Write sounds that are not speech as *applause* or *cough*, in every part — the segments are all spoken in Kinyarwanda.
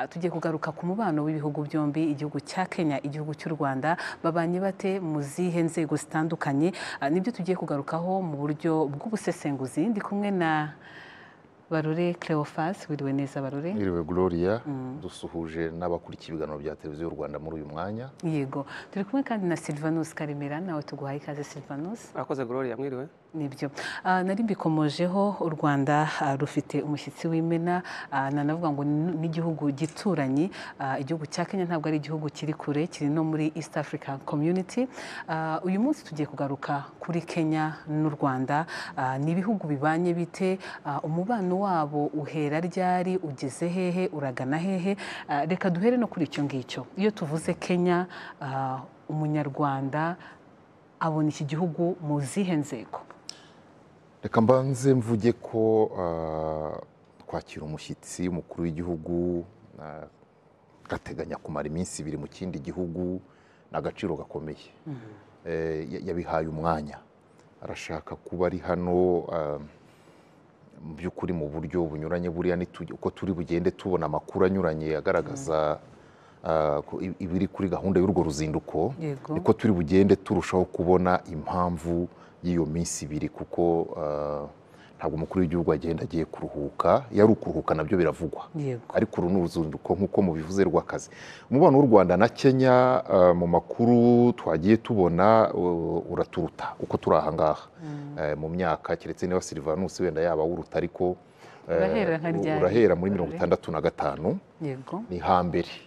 Ah, tugiye kugaruka ku mubano w'ibihugu byombi igihugu cya kenya igihugu cy'u rwanda babanye bate mu zihe nzego zitandukanye ah, nibyo tugiye kugarukaho mu buryo bw'ubusesenguzi ndi kumwe na barore Cleophas wiriwe neza barore wiriwe gloria mm. dusuhuje n'abakurikiye ibiganiro bya televiziyo y'u rwanda muri uyu mwanya yego turi kumwe kandi na silvanus karemera nawe tuguhaye ikaze silvanus akoze gloria mwiriwe nibyo ah, nari mbikomojeho u rwanda ah, rufite umushyitsi w'imena ah, nanavuga ngo n'igihugu gituranye igihugu cya kenya ntabwo ari igihugu kiri kure kiri no muri east africa community uyu munsi tugiye kugaruka kuri kenya n'u rwanda ni ibihugu bibanye bite umubano wabo uhera ryari ugeze hehe uragana hehe reka duhere no kuri icyo ngicyo iyo tuvuze kenya umunyarwanda abona iki gihugu mu zihe nzego reka mbanze mvuge ko twakira ah, umushyitsi w'umukuru w'igihugu ah, gateganya kumara iminsi ibiri mu kindi gihugu ni agaciro gakomeye mm-hmm. eh, yabihaye umwanya arashaka kuba ari hano ah, mu by'ukuri mu buryo bunyuranye buriya uko turi bugende tubona amakuru anyuranye agaragaza mm-hmm. Uh, ibiri kuri gahunda y'urwo ruzinduko niko turi bugende turushaho kubona impamvu y'iyo minsi ibiri kuko uh, ntabwo umukuru w'igihugu agenda agiye kuruhuka iyo ari ukuruhuka nabyo biravugwa ariko uru ni uruzinduko nk'uko mubivuze rw'akazi umubano w'u rwanda na kenya uh, mu makuru twagiye tubona uraturuta uko turi ahangaha mm. mu myaka keretse niba silivanusi wenda yaba wuruta ariko urahera muri mirongo itandatu na gatanu ni hambere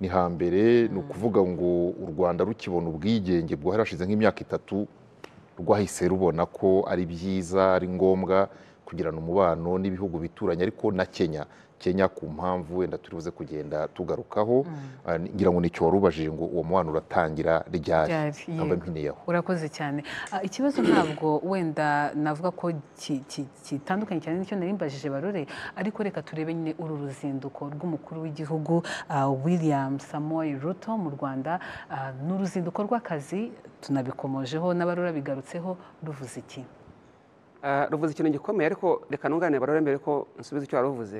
ni hambere ni mm. ukuvuga ngo u rwanda rukibona ubwigenge bwo harashize nk'imyaka itatu rwahise rubona ko ari byiza ari ngombwa kugirana umubano n'ibihugu bituranye ariko na kenya kenya ku mpamvu wenda turi buze kugenda tugarukaho mm. ah, ngira ngo nicyo wari ubajije ngo uwo mubano uratangira ryari nkaba mpineyeho urakoze cyane ah, ikibazo ntabwo wenda navuga ko kitandukanye cyane n'icyo nari barore ariko reka turebe nyine uru ruzinduko rw'umukuru w'igihugu ah, william Samoy ruto mu rwanda ni uruzinduko rw'akazi tunabikomojeho n'abarura bigarutseho ruvuze iki Eh, ruvuze ikintu gikomeye ariko reka ntungane barore mbere ko nsubiza icyo waruvuze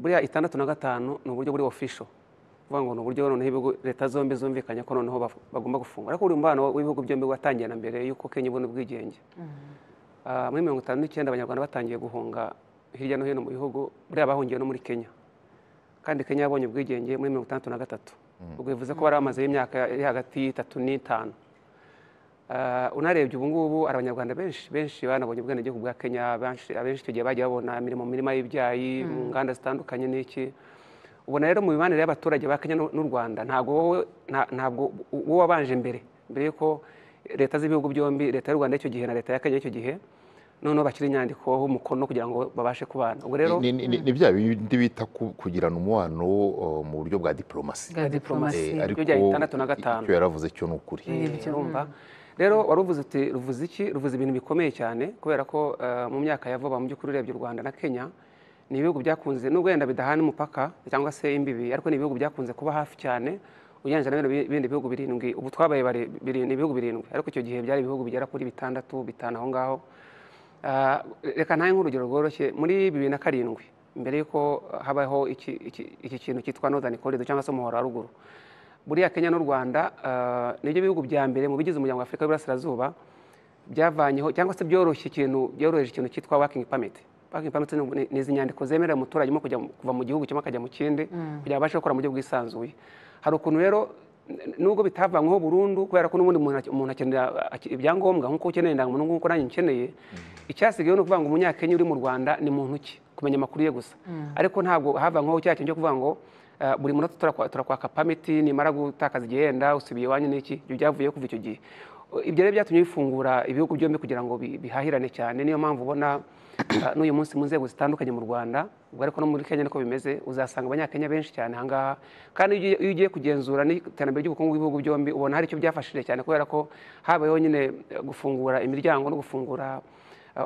buriya itandatu na gatanu ni uburyo buri ofisho kuvuga ngo ni uburyo noneho leta zombi zumvikanye ko noneho bagomba gufunga ariko buri mubano w'ibihugu byombi watangiye na mbere y'uko kenya ubona ubwigenge mm-hmm. eh, muri mirongo itanu n'icyenda abanyarwanda batangiye guhunga hirya no hino mu bihugu buriya bahungiye no muri kenya kandi kenya yabonye ubwigenge muri mirongo itandatu na gatatu mm. ubwo bivuze ko bari bamazeho imyaka iri hagati y'itatu n'itanu Eh, unarebye ubu ngubu abanyarwanda benshi benshi banabonye ubwenegihugu bwa kenya abenshi icyo gihe bagiye babona imirimo mu mirima y'ibyayi mm. mu nganda zitandukanye n'iki ubona rero mu mibanire y'abaturage ba kenya n'u rwanda ntabwo ntabwo uwo wabanje mbere mbere y'uko leta z'ibihugu byombi leta y'u rwanda y'icyo gihe na leta ya kenya y'icyo gihe noneho bashyira inyandikoho umukono kugira ngo babashe kubana ubwo rero ni bya bindi bita kugirana umubano mu buryo bwa diporomasi bwa diporomasi eh, ariko icyo yaravuze cyo ni ukuri rero wari uvuze uti ruvuze iki ruvuze ibintu bikomeye cyane kubera ko eh, mu myaka ya vuba mu by'ukuri urebye u rwanda na kenya ni ibihugu byakunze n'ubwo wenda bidahana umupaka cyangwa se imbibi ariko ni ibihugu byakunze kuba hafi cyane ugereranyije n'ibindi bihugu birindwi ubu twabaye ibihugu birindwi ariko icyo gihe byari ibihugu bigera kuri bitandatu bitanu aho ngaho eh, reka ntahe nk'urugero rworoshye muri bibiri na karindwi mbere y'uko habaho iki kintu cyitwa nodani korido cyangwa se umuhora wa ruguru buriya kenya n'u rwanda eh, nibyo bihugu bya mbere mu bigize umuryango w'afurika y'uburasirazuba byavanyeho cyangwa se byoroshye ikintu byoroheje ikintu cyitwa wakingi pamiti wakingi pamiti ni izi nyandiko zemerera umuturage kuva mu gihugu kimwe akajya mu kindi mm. kugira ngo abashe gukora mu buryo bwisanzuye hari ukuntu rero nubwo bitavanyweho burundu kubera ko n'ubundi umuntu akenera ibyangombwa nk'uko ukeneye indangamuntu nk'uko nanjye nkeneye mm. icyasigayeho ni ukuvuga ngo umunyakenya uri mu rwanda ni muntu ki kumenya amakuru ye gusa mm. ariko ntabwo havanwaho cya kintu cyo kuvuga ngo eh, buri munota turakwaka pamiti nimara gutakaza igihe usubiye iwanyu n'iki ibyo byavuyeho kuva icyo gihe ibyo rero byatumye bifungura ibihugu byombi kugira ngo bihahirane cyane niyo mpamvu ubona eh, n'uyu munsi mu nzego zitandukanye mu rwanda ubwo ariko no muri kenya niko bimeze uzasanga abanyakenya benshi cyane ahangaha kandi iyo ugiye kugenzura n'iterambere ry'ubukungu bw'ibihugu byombi ubona hari icyo byafashije cyane kubera ko habayeho nyine gufungura imiryango no gufungura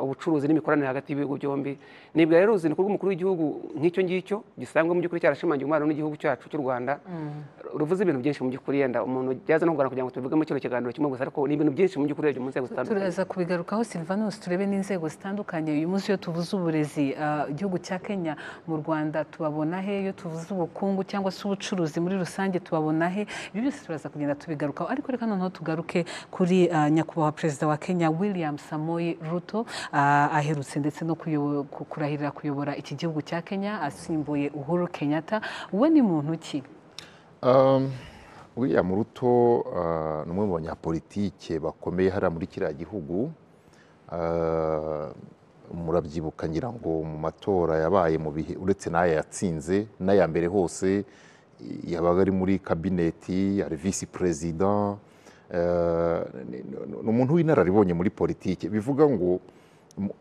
ubucuruzi n'imikoranire hagati y'ibihugu byombi nibwo rero uruzinduko rw'umukuru w'igihugu nk'icyo ngicyo gisangwa mu by'ukuri cyarashimangiye umubano n'igihugu cyacu cy'u rwanda mm. ruvuze ibintu byinshi mu by'ukuri yenda umuntu byaza no kugana kugira ngo tubivugemo kino kiganiro kimwe gusa ariko ni ibintu byinshi mu by'ukuri mu nzego zitandukanye turaza kubigarukaho silvanos turebe n'inzego zitandukanye uyu munsi iyo tuvuze uburezi ah, igihugu cya kenya mu rwanda tubabona he iyo tuvuze ubukungu cyangwa se ubucuruzi muri rusange tubabona he ibi byose turaza kugenda tubigarukaho ariko reka noneho tugaruke kuri ah, nyakubahwa perezida wa kenya william samoyi ruto Ah, aherutse ndetse no kurahirira kuyobora iki gihugu cya kenya asimbuye uhuru kenyatta we ni muntu ki um, william ruto ah, ni umwe mu banyapolitike bakomeye hariya muri kiriya gihugu ah, murabyibuka ngira ngo mu matora yabaye mu bihe uretse n'aya yatsinze n'aya mbere hose yabaga ari muri kabineti ari visi perezida ni umuntu w'inararibonye muri politiki bivuga ngo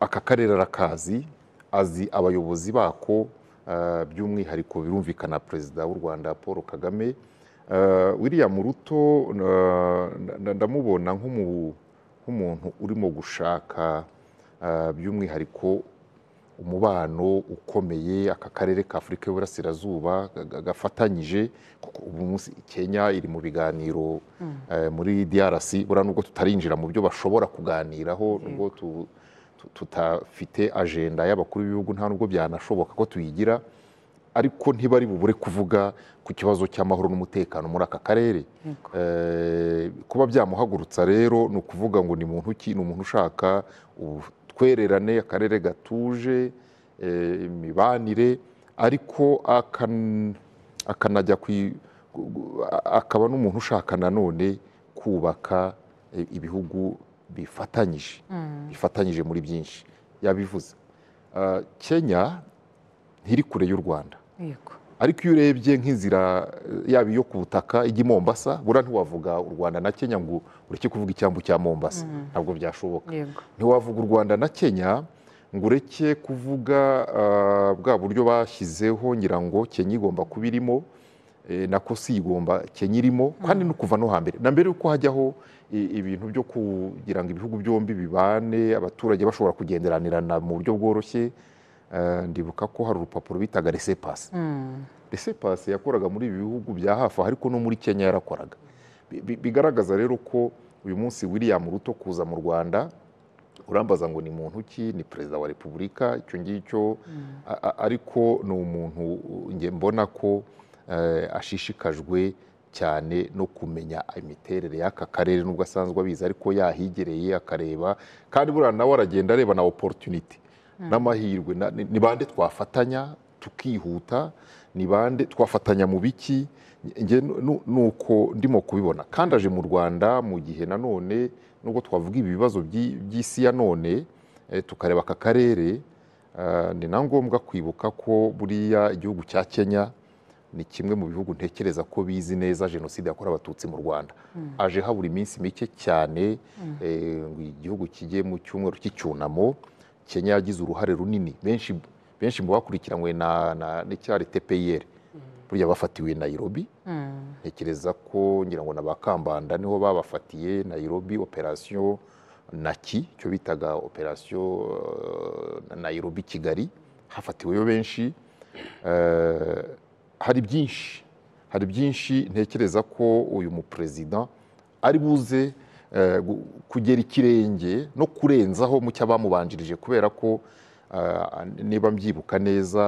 aka karere arakazi azi abayobozi bako eh, by'umwihariko birumvikana perezida w'u rwanda paul kagame eh, wiriya muruto ndamubona nk'umuntu urimo gushaka eh, by'umwihariko umubano ukomeye aka karere ka afurika y'uburasirazuba gafatanyije kuko ubu munsi kenya iri mu biganiro mm. muri drc buriya nubwo tutarinjira mu byo bashobora kuganiraho mm. nubwo tu tutafite agenda y'abakuru b'ibihugu nta nubwo byanashoboka ko tuyigira ariko ntibari bubure kuvuga ku kibazo cy'amahoro n'umutekano muri aka karere eh, kuba byamuhagurutsa rero ni ukuvuga ngo ni muntu ki ni umuntu ushaka ubutwererane akarere gatuje eh, imibanire ariko akanajya ku akaba n'umuntu ushaka nanone kubaka eh, ibihugu bifatanyije mm. bifatanyije muri byinshi yabivuze uh, kenya ntiri kure y'u rwanda ariko iyo urebye nk'inzira uh, yaba iyo ku butaka ijya i mombasa buriya ntiwavuga u rwanda na kenya ngo ureke kuvuga icyambu cya mombasa mm. ntabwo byashoboka ntiwavuga u rwanda na kenya ngo ureke kuvuga uh, bwa buryo bashyizeho ngira ngo kenya igomba kuba irimo eh, na kosi igomba kenya irimo mm. kandi no kuva no hambere na mbere y'uko hajyaho ibintu byo kugira ngo ibihugu byombi bibane abaturage bashobora kugenderanirana mu buryo bworoshye eh, ndibuka ko hari urupapuro bitaga resepasi hmm. resepasi yakoraga muri ibi bihugu bya hafi ariko no muri kenya yarakoraga bigaragaza rero ko uyu munsi william ruto kuza mu rwanda urambaza ngo ni muntu ki ni perezida wa repubulika icyo ngicyo hmm. ariko ni umuntu mbona ko eh, ashishikajwe cyane no kumenya imiterere y'aka karere n'ubwo asanzwe abizi ariko yahigereye akareba kandi buriya nawe aragenda areba na oporutuniti mm. n'amahirwe ni bande twafatanya tukihuta ni bande twafatanya mu biki ni uko ndimo kubibona kandi aje mu rwanda mu gihe nanone nubwo twavuga ibibazo by'isi ya none eh, tukareba aka karere eh, ni na ngombwa kwibuka ko buriya igihugu cya kenya ni kimwe mu bihugu ntekereza ko bizi neza jenoside yakorewe abatutsi mu rwanda hmm. aje habura iminsi mike cyane hmm. eh, igihugu kigiye mu cyumweru cy'icyunamo kenya yagize uruhare runini benshi benshi mu bakurikiranywe n'icyari tepeyeri hmm. burya bafatiwe nayirobi ntekereza ko ngira ngo na ba kambanda niho babafatiye nayirobi operasiyo naki cyo bitaga operasiyo eh, nayirobi kigali hafatiweyo benshi eh, hari byinshi hari byinshi ntekereza ko uyu muperezida ari buze eh, kugera ikirenge no kurenzaho mu cyo abamubanjirije kubera ko eh, niba mbyibuka neza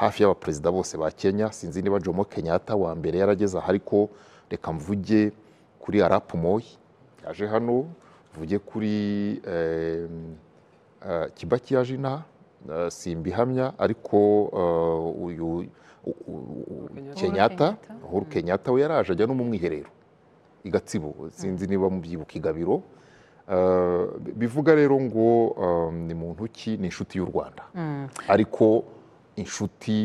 hafi y'abaperezida bose ba kenya sinzi niba jomo kenyatta wa mbere yarageze aha ariko reka mvuge kuri arapu moyi yaje hano mvuge kuri eh, kibaki yaje inaha ariko uyu kenyatta uhuru kenyatta we yaraje ajya no mu mwiherero i gatsibo sinzi niba mubyibuka i gabiro bivuga rero ngo ni mu ntoki ni inshuti y'u rwanda ariko inshuti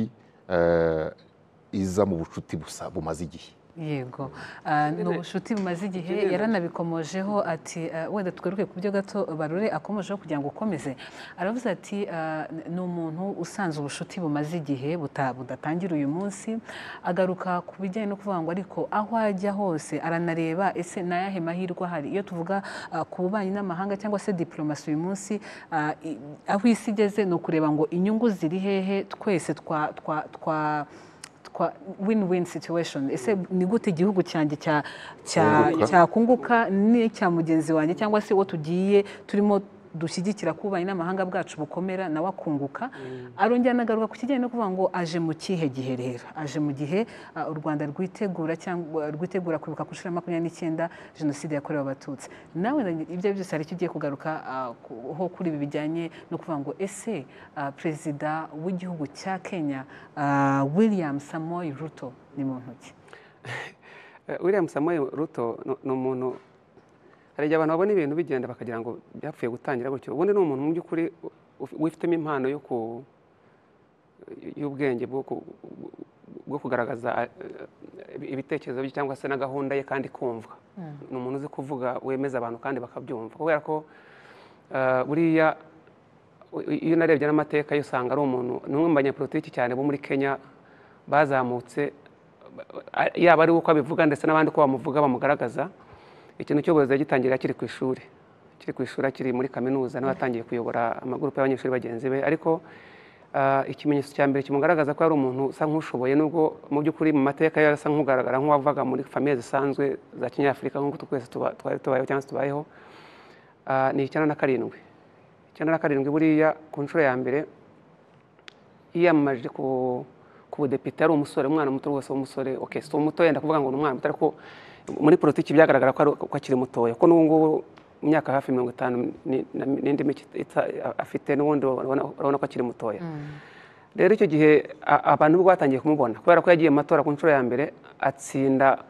iza mu bucuti busa bumaze igihe yego ah, ubucuti bumaze igihe yaranabikomojeho ati ah, wenda tugaruke ku byo gato barure akomojeho kugira ngo ukomeze aravuze ati ah, ni umuntu usanze ubucuti bumaze igihe budatangira uyu munsi agaruka ku bijyanye no kuvuga ngo ariko aho ajya hose aranareba ese ni mahirwe ahari iyo tuvuga ku bubanyi n'amahanga cyangwa se diporomasi uyu munsi aho isi igeze ni ukureba ngo inyungu ziri hehe twese twa twa twa hitwa win win situation ese mm. ni gute igihugu cyanjye cyakunguka n'icya mugenzi wanjye cyangwa se uwo tugiye turimo dushyigikira kubaye n'amahanga bwacu bukomera nawe akunguka mm. arongera anagaruka ku kijyanye no kuvuga ngo aje mu kihe gihe rero aje mu gihe u rwanda rwitegura cyangwa rwitegura kwibuka ku nshuro ya makumyabiri n'icyenda jenoside yakorewe abatutsi nawe ibyo byose hari icyo ugiye kugaruka ho kuri ibi bijyanye no kuvuga ngo ese perezida w'igihugu cya kenya william samoyi ruto ni muntu ki *laughs* william samoyi ruto ni umuntu hari igihe abantu babona ibintu bigenda bakagira ngo byapfuye gutangira gutyo ubundi ni umuntu mu by'ukuri wifitemo impano yo ku y'ubwenge bwo kugaragaza eh, eh, ibitekerezo bye cyangwa se na gahunda ye kandi kumva hmm. ni umuntu uzi kuvuga wemeza abantu kandi bakabyumva kubera ko eh, buriya iyo unarebye n'amateka yo usanga ari umuntu ni umwe mu banyapolitiki cyane bo muri kenya bazamutse yaba ari uko abivuga ndetse n'abandi ko bamuvuga bamugaragaza ikintu cy'uburezi yagitangira akiri ku ishuri akiri ku ishuri akiri muri kaminuza nawe atangiye kuyobora amagurupe y'abanyeshuri bagenzi be ariko ah, ikimenyetso cya mbere kimugaragaza ko ari umuntu usa nk'ushoboye nubwo mu by'ukuri mu mateka yari asa nk'ugaragara nk'uwavaga muri famiye zisanzwe za kinyafurika nk'uko twese twari tubayeho cyangwa se tubayeho ah, ni icyenda na karindwi icyenda na karindwi buriya ku nshuro ya mbere yiyamamaje ku budepite ari umusore umwana muto rwose w'umusore oke si umuto yenda kuvuga ngo ni umwana muto ariko muri politiki byagaragara ko akiri mutoya ko n'ubu ngubu hafi mirongo itanu n'indi mike afite n'ubundi urabona ko akiri mutoya mm. rero icyo gihe abantu ubwo batangiye kumubona kubera ko yagiye mu matora ku nshuro ya mbere atsinda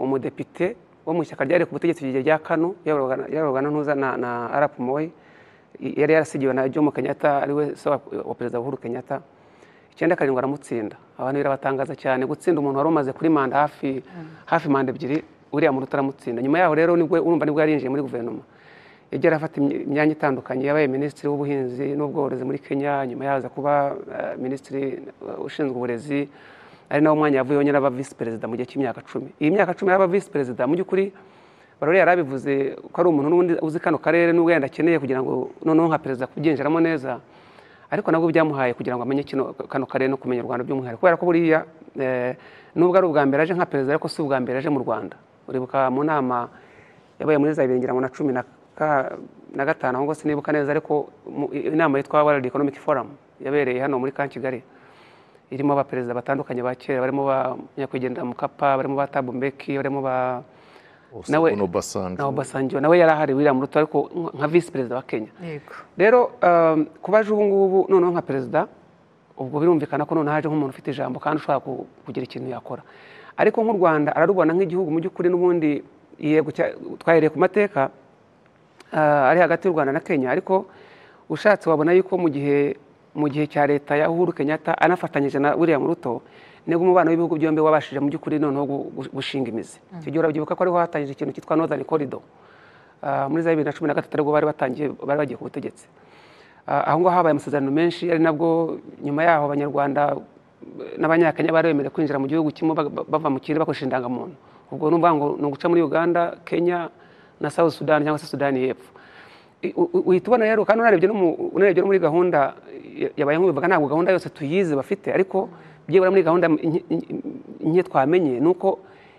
umudepite wo mu ishyaka ryari ku butegetsi igihe rya kano yarorogana ntuza na arapu moyi yari yarasigiwe na jomo kenyatta ariwe se wa perezida uhuru kenyatta icyenda karindwi aramutsinda abantu birabatangaza cyane gutsinda umuntu wari umaze kuri manda hafi mm. hafi manda ebyiri uriya muntu utaramutsinda nyuma yaho rero nibwo urumva nibwo yari muri guverinoma yagiye arafata imyanya itandukanye yabaye minisitiri w'ubuhinzi n'ubworozi muri kenya nyuma yaza kuba eh, minisitiri eh, ushinzwe uburezi ari nawo mwanya yavuyeho nyine aba visi perezida mu gihe cy'imyaka cumi iyi myaka cumi y'aba visi perezida mu by'ukuri barore yari abivuze ko ari umuntu n'ubundi uzi kano karere n'ubwo yenda akeneye kugira ngo noneho nka perezida kubyinjiramo neza ariko nabwo byamuhaye kugira ngo amenye kino kano karere no kumenya u rwanda by'umwihariko kubera ko buriya eh, nubwo ari ubwa mbere aje nka perezida ariko si ubwa mbere aje mu rwanda uribuka mu nama yabaye muri za bibiri ngira ngo na cumi na gatanu ahubwo sinibuka neza ariko inama yitwa world economic forum yabereye hano muri ka kigali irimo abaperezida batandukanye ba kera barimo ba nyakwigendera mukapa barimo ba tabumbeki barimo ba nawe na basangiwe nawe yari ahari william ruto ariko nka visi perezida wa kenya rero um, kuba aje ubu noneho nka perezida ubwo birumvikana ko noneho haje nk'umuntu ufite ijambo kandi ushobora kugira ikintu yakora ariko nk'u rwanda ararubona nk'igihugu mu by'ukuri n'ubundi yego twahereye ku mateka uh, ari hagati y'u rwanda na kenya ariko ushatse wabona yuko mu gihe mu gihe cya leta ya uhuru kenyatta anafatanyije na william Muruto, ntego umubano w'ibihugu byombi wabashije mu by'ukuri noneho gushinga imizi mm. icyo gihe urabyibuka ko ariho hatangije ikintu cyitwa nozani korido ah, muri za bibiri na cumi na gatatu aribwo bari batangiye bari bagiye ku butegetsi ah, aho ngaho habaye amasezerano menshi ari nabwo nyuma yaho abanyarwanda n'abanyakenya bari bemerewe kwinjira mu gihugu kimwe bava mu kindi bakoresha indangamuntu ubwo ni ukuvuga ngo ni uguca muri uganda kenya na south Sudani cyangwa se sudani y'epfo uhita ubona rero kandi unarebye no muri gahunda yabaye nk'ubivuga ntabwo gahunda yose tuyizi bafite ariko byibura muri gahunda nke twamenye ni uko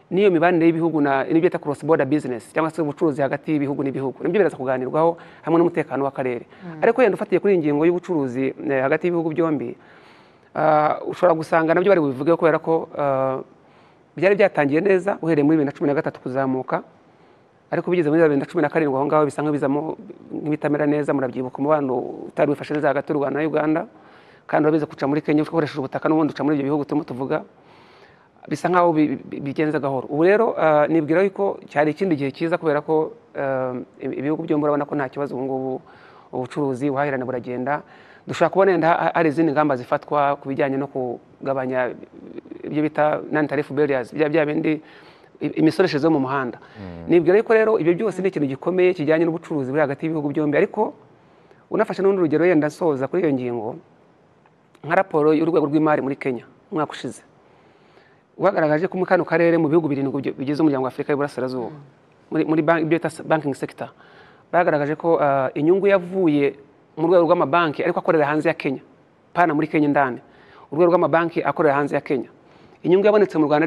n'iyo mibanire y'ibihugu n'ibyo bita cross border business cyangwa se ubucuruzi hagati y'ibihugu n'ibihugu nibyo biraza kuganirwaho hamwe n'umutekano w'akarere hmm. ariko yenda ufatiye kuri iyi ngingo y'ubucuruzi eh, hagati y'ibihugu byombi ah, ushobora gusanga nabyo bari bubivuge kubera ko ah, byari byatangiye neza uhereye muri bibiri na cumi na gatatu kuzamuka ariko bigeze muri bibiri na cumi na karindwi aho ngaho bisa nk'ibizamo nk'ibitamera neza murabyibuka umubano utari wifashe neza hagati y'u Rwanda na Uganda kandi urabizi kuca muri Kenya ukoresheje ubutaka n'ubundi uca muri ibyo bihugu turimo tuvuga bisa nk'aho bigenze gahoro ubu rero eh, nibwira yuko cyari ikindi gihe cyiza kubera ko eh, ibihugu byombi urabona ko nta kibazo ubu ngubu ubucuruzi ubuhahirane buragenda dushobora kubona yenda hari izindi ngamba zifatwa ku bijyanye no kugabanya ibyo bita non tariff barriers bya bindi imisoreshereze yo mu muhanda hmm. nibwira yuko rero ibyo byose ni ikintu gikomeye kijyanye n'ubucuruzi buri hagati y'ibihugu byombi ariko unafashe n'urundi rugero yenda nsoza kuri iyo ngingo nka raporo y'urwego rw'imari muri kenya umwaka ushize wagaragaje ko mu kano karere mu bihugu birindwi bigize umuryango wa afurika y'uburasirazuba muri bita banking sector bagaragaje ko ah, inyungu yavuye mu rwego rw'amabanki ariko akorera hanze ya kenya pana muri kenya indani urwego rw'amabanki akorera hanze ya kenya inyungu yabonetse mu rwanda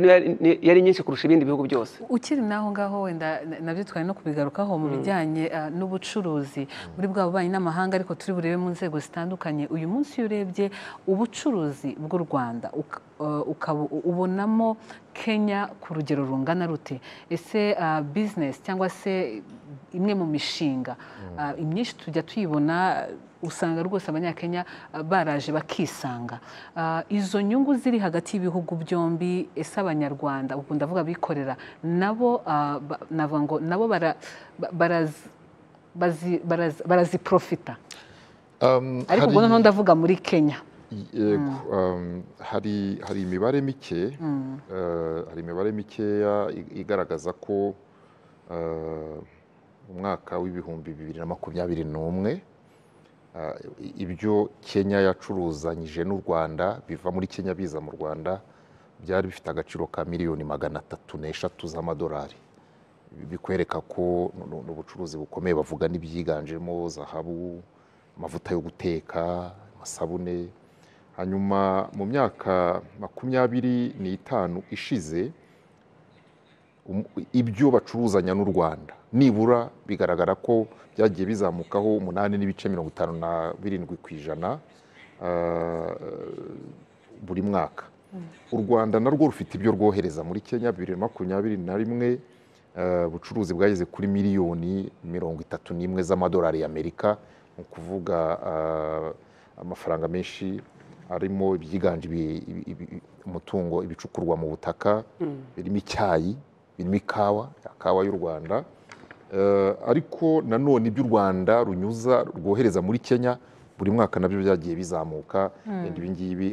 yari nyinshi kurusha ibindi bihugu byose ukiri n'aho ngaho wenda nabyo twari no kubigarukaho mu hmm. bijyanye ah, n'ubucuruzi hmm. muri bwa bubanyi n'amahanga ariko turi burebe mu nzego zitandukanye uyu munsi iyo urebye ubucuruzi bw'u rwanda Eh, ubonamo kenya ku rugero rungana rute ese eh, bizinesi cyangwa se imwe mu mishinga mm. eh, imyinshi tujya tuyibona usanga rwose abanyakenya baraje bakisanga izo nyungu ziri hagati y'ibihugu byombi ese abanyarwanda ubwo ndavuga abikorera nabo navuga ngo nabo baraziprofita um, ariko ubwo noneho ndavuga muri kenya hari hari imibare mike hari imibare mikeya igaragaza ko umwaka w'ibihumbi bibiri na makumyabiri n'umwe ibyo kenya yacuruzanyije n'u rwanda biva muri kenya biza mu rwanda byari bifite agaciro ka miliyoni magana atatu n'eshatu z'amadolari bikwereka ko ubucuruzi bukomeye bavuga n'ibyiganjemo zahabu amavuta yo guteka amasabune hanyuma mu myaka makumyabiri n'itanu ishize um, ibyo bacuruzanya n'u rwanda nibura bigaragara ko byagiye bizamukaho umunani n'ibice mirongo itanu na birindwi ku ijana uh, buri mwaka u rwanda narwo rufite ibyo rwohereza muri kenya bibiri na makumyabiri na rimwe uh, ubucuruzi bwageze kuri miliyoni mirongo itatu n'imwe z'amadolari y'amerika ni ukuvuga uh, amafaranga menshi harimo ibyiganje umutungo ibicukurwa mu butaka mm. birimo icyayi birimo ikawa ikawa y'u rwanda eh, ariko nanone ibyo u rwanda runyuza rwohereza muri kenya buri mwaka nabyo byagiye bizamuka mm. ibi ngibi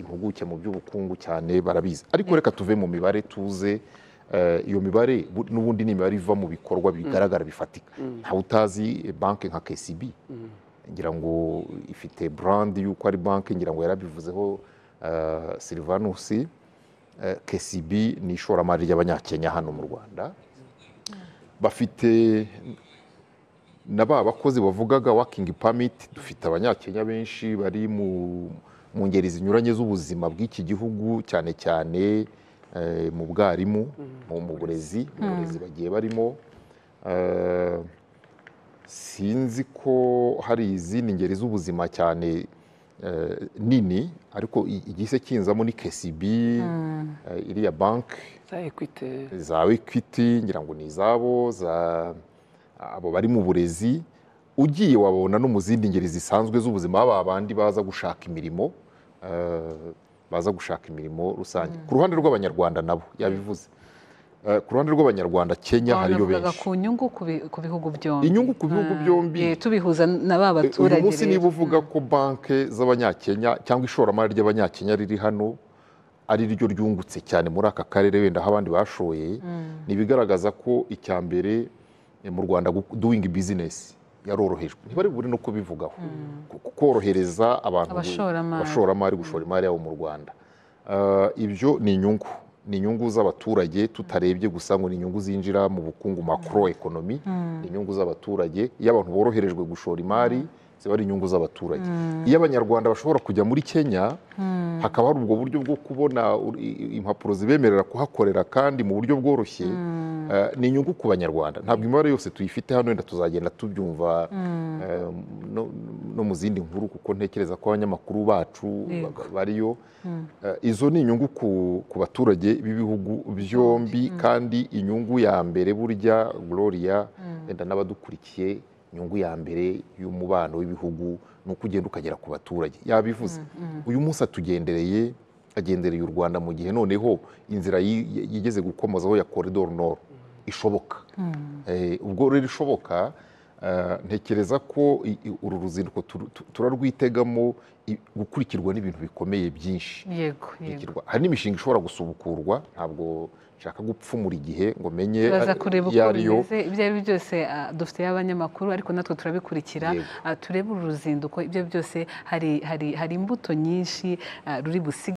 impuguke mu by'ubukungu cyane barabizi ariko reka tuve mu mibare tuze eh, iyo mibare n'ubundi ni imibare iva mu bikorwa bigaragara mm. bifatika ntawe utazi banki nka kesibi ngira ngo ifite burandi y'uko ari banki ngira ngo yarabivuzeho uh, silivanusi uh, kcb ni ishoramari ry'abanyakenya hano mu rwanda bafite na ba bakozi bavugaga wakingi pamiti dufite abanyakenya benshi bari mu ngeri zinyuranye z'ubuzima bw'iki gihugu cyane cyane uh, mu bwarimu mu burezi burezi hmm. bagiye barimo sinzi ko hari izindi ngeri z'ubuzima cyane eh, nini ariko igise kinzamo ni kesibi hmm. eh, iriya banki za ekwiti ngira ngo ni izabo abo bari mu burezi ugiye wabona no mu zindi ngeri zisanzwe z'ubuzima ba bandi baza gushaka imirimo eh, baza gushaka imirimo rusange hmm. ku ruhande rw'abanyarwanda nabo yabivuze Eh, ku ruhande rw'abanyarwanda kenya hariyo benshi ku nyungu ku bihugu byombi inyungu ku bihugu ah, byombi tubihuza na eh, baturage uyu munsi niba uvuga mm. ko banki z'abanyakenya cyangwa ishoramari ry'abanyakenya riri hano ari ryo ryungutse cyane muri aka karere wenda aho abandi bashoye mm. ni ko icya mbere eh, mu rwanda doing business yarorohejwe ntibari buri no kubivugaho mm. korohereza abantu bashoramari gushora imari yabo mu rwanda ibyo ni inyungu ni inyungu z'abaturage tutarebye gusa ngo ni inyungu zinjira mu bukungu makoro ekonomi mm. ni inyungu z'abaturage iyo abantu boroherejwe gushora imari mm. ziba ari inyungu z'abaturage hmm. iyo abanyarwanda bashobora kujya muri kenya hmm. hakaba hari ubwo buryo bwo kubona impapuro zibemerera kuhakorera kandi mu buryo bworoshye hmm. eh, ni inyungu ku banyarwanda ntabwo imibare yose tuyifite hano wenda tuzagenda tubyumva eh, no mu zindi nkuru kuko ntekereza ko abanyamakuru bacu bariyo eh, izo ni inyungu ku baturage b'ibihugu byombi kandi inyungu ya mbere burya gloria wenda n'abadukurikiye inyungu ya mbere y'umubano w'ibihugu ni uko ukagera ku baturage yabivuze mm, mm. uyu munsi atugendereye agendereye u rwanda mu gihe noneho inzira yigeze gukomozaho ya koridoro noro ishoboka mm. eh, ubwo rero ishoboka Eh, ntekereza ko uru ruzinduko turarwitegamo gukurikirwa n'ibintu bikomeye byinshi yego hari n'imishinga ishobora gusubukurwa ntabwo nshaka gupfumura igihe ngo menye eh, iyo ari yo ibyo ari byose ah, dufiteho y'abanyamakuru ariko natwe turabikurikira ah, turebe uru ruzinduko ibyo byose hari hari hari imbuto nyinshi ah, ruri busiga